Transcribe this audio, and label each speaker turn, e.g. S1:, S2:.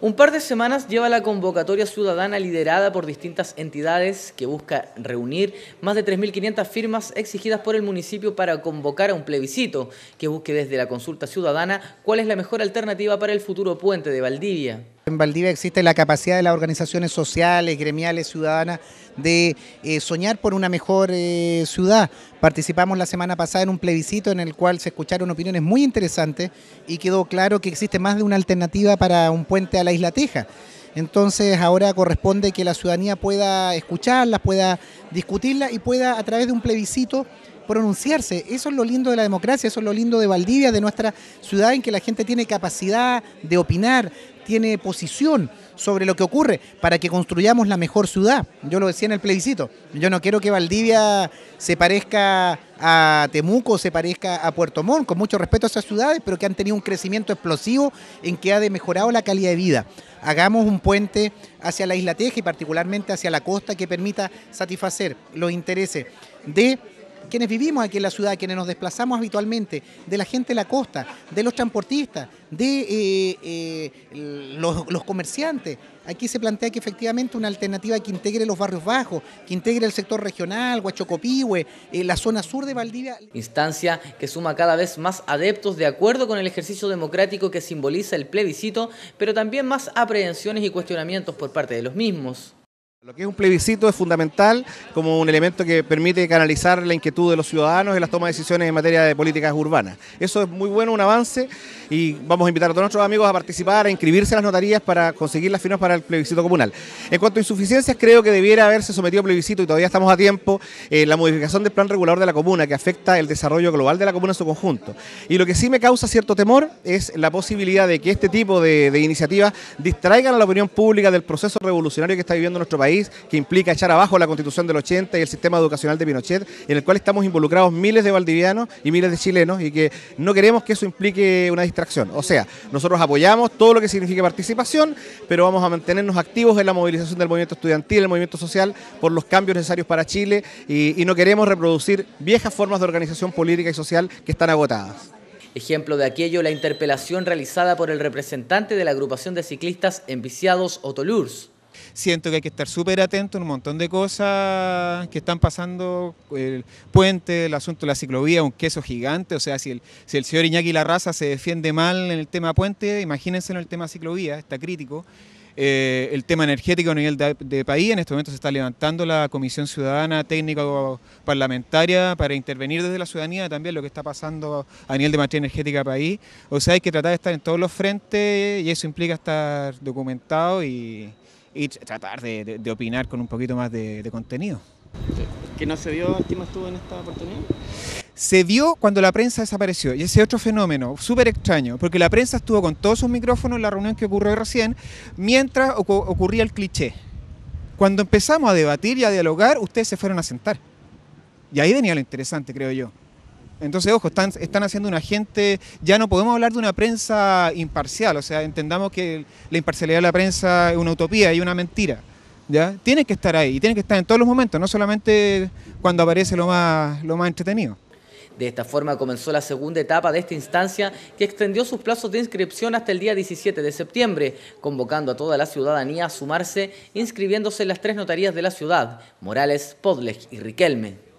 S1: Un par de semanas lleva la convocatoria ciudadana liderada por distintas entidades que busca reunir más de 3.500 firmas exigidas por el municipio para convocar a un plebiscito que busque desde la consulta ciudadana cuál es la mejor alternativa para el futuro puente de Valdivia.
S2: En Valdivia existe la capacidad de las organizaciones sociales, gremiales, ciudadanas de eh, soñar por una mejor eh, ciudad. Participamos la semana pasada en un plebiscito en el cual se escucharon opiniones muy interesantes y quedó claro que existe más de una alternativa para un puente a la isla Teja. Entonces ahora corresponde que la ciudadanía pueda escucharlas, pueda discutirlas y pueda a través de un plebiscito pronunciarse. Eso es lo lindo de la democracia, eso es lo lindo de Valdivia, de nuestra ciudad en que la gente tiene capacidad de opinar, tiene posición sobre lo que ocurre para que construyamos la mejor ciudad. Yo lo decía en el plebiscito, yo no quiero que Valdivia se parezca a Temuco, se parezca a Puerto Montt, con mucho respeto a esas ciudades, pero que han tenido un crecimiento explosivo en que ha mejorado la calidad de vida. Hagamos un puente hacia la isla Teja y particularmente hacia la costa que permita satisfacer los intereses de quienes vivimos aquí en la ciudad, quienes nos desplazamos habitualmente, de la gente de la costa, de los transportistas, de eh, eh, los, comerciantes. Aquí se plantea que efectivamente una alternativa que integre
S1: los barrios bajos, que integre el sector regional, Huachocopihue, eh, la zona sur de Valdivia. Instancia que suma cada vez más adeptos de acuerdo con el ejercicio democrático que simboliza el plebiscito, pero también más aprehensiones y cuestionamientos por parte de los mismos. Lo que es un
S3: plebiscito es fundamental como un elemento que permite canalizar la inquietud de los ciudadanos en las tomas de decisiones en materia de políticas urbanas. Eso es muy bueno, un avance, y vamos a invitar a todos nuestros amigos a participar, a inscribirse en las notarías para conseguir las firmas para el plebiscito comunal. En cuanto a insuficiencias, creo que debiera haberse sometido a plebiscito, y todavía estamos a tiempo, eh, la modificación del plan regulador de la comuna, que afecta el desarrollo global de la comuna en su conjunto. Y lo que sí me causa cierto temor es la posibilidad de que este tipo de iniciativas distraigan a la opinión pública del proceso revolucionario que está viviendo nuestro país que implica echar abajo la constitución del 80 y el sistema educacional de Pinochet, en el cual estamos involucrados miles de valdivianos y miles de chilenos y que no queremos que eso implique una distracción. O sea, nosotros apoyamos todo lo que signifique participación, pero vamos a mantenernos activos en la movilización del movimiento estudiantil, el movimiento social, por los cambios necesarios para Chile y, y no queremos reproducir viejas formas de organización política y social que están agotadas.
S1: Ejemplo de aquello, la interpelación realizada por el representante de la agrupación de ciclistas enviciados Otolurs. Siento que hay que estar súper atento en
S4: un montón de cosas que están pasando, el puente, el asunto de la ciclovía, un queso gigante, o sea, si el, si el señor Iñaki Larraza se defiende mal en el tema puente, imagínense en el tema ciclovía, está crítico. Eh, el tema energético a nivel de, país. En este momento se está levantando la Comisión Ciudadana Técnico Parlamentaria para intervenir desde la ciudadanía también lo que está pasando a nivel de materia energética país. O sea, hay que tratar de estar en todos los frentes y eso implica estar documentado y, y tratar de, opinar con un poquito más de, contenido.
S1: ¿Que no se vio, estuvo en esta oportunidad?
S4: se vio cuando la prensa desapareció. Y ese otro fenómeno, súper extraño, porque la prensa estuvo con todos sus micrófonos en la reunión que ocurrió recién, mientras ocurría el cliché. Cuando empezamos a debatir y a dialogar, ustedes se fueron a sentar. Y ahí venía lo interesante, creo yo. Entonces, ojo, están, haciendo un agente, ya no podemos hablar de una prensa imparcial, o sea, entendamos que la imparcialidad de la prensa es una utopía y una mentira. ¿ya? tiene que estar ahí, y tiene que estar en todos los momentos, no solamente cuando aparece lo más, lo más entretenido.
S1: De esta forma comenzó la segunda etapa de esta instancia que extendió sus plazos de inscripción hasta el día 17 de septiembre, convocando a toda la ciudadanía a sumarse inscribiéndose en las tres notarías de la ciudad, Morales, Podlech y Riquelme.